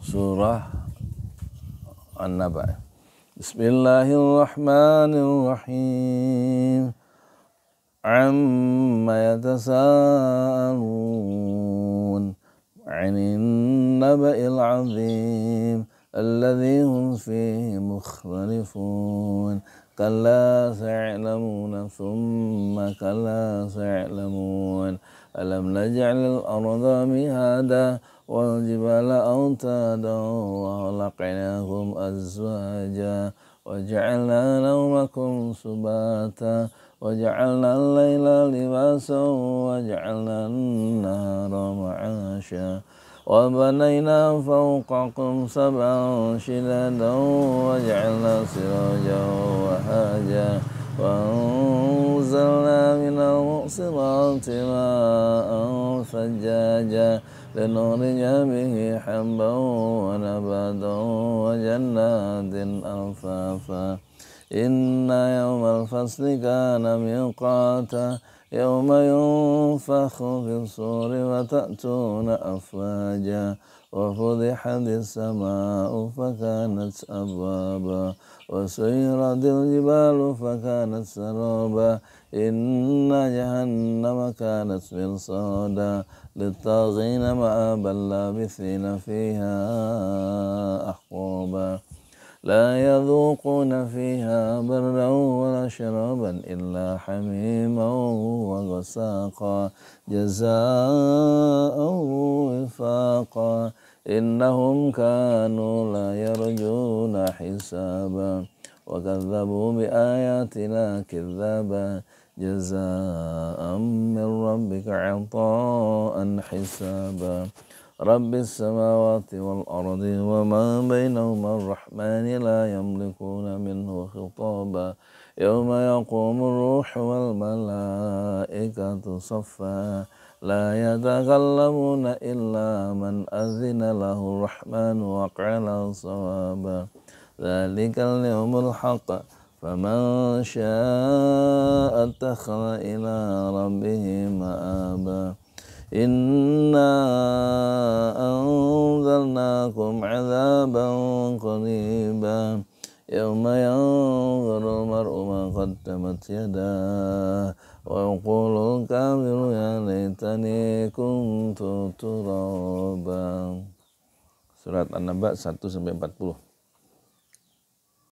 سورة النبأ بسم الله الرحمن الرحيم عما يتساءلون عن النبأ العظيم الذي هم فيه مختلفون كلا سيعلمون ثم كلا سيعلمون ألم نجعل الأرض مهادا والجبال أوتادا وخلقناهم أزواجا وجعلنا نومكم سباتا وجعلنا الليل لباسا وجعلنا النهار معاشا وبنينا فوقكم سبعا شدادا وجعلنا سراجا وهاجا وأنزلنا من المؤصرات ماء فجاجا لنخرج به حبا ونباتا وجنات ألفافا إن يوم الفصل كان ميقاتا يوم ينفخ في الصور وتأتون أفواجا وفضحت السماء فكانت أبوابا وسيرت الجبال فكانت سرابا إن جهنم كانت مرصادا للطاغين مآبا لابثين فيها أحقابا لا يذوقون فيها برا ولا شرابا إلا حميما وغساقا جزاء وفاقا إنهم كانوا لا يرجون حسابا وكذبوا بآياتنا كذابا جزاء من ربك عطاء حسابا رب السماوات والأرض وما بينهما الرحمن لا يملكون منه خطابا يوم يقوم الروح والملائكة صفا لا يتكلمون إلا من أذن له الرحمن وقعنا صوابا ذلك اليوم الحق فمن شاء اتخذ إلى ربه مآبا Inna azalnaqum azabu qubibah yu ma yaqul maruma qatamatsyada waqulun kamilun ya li tanikuntu tuhrob Surat An-Nabat satu sampai empat puluh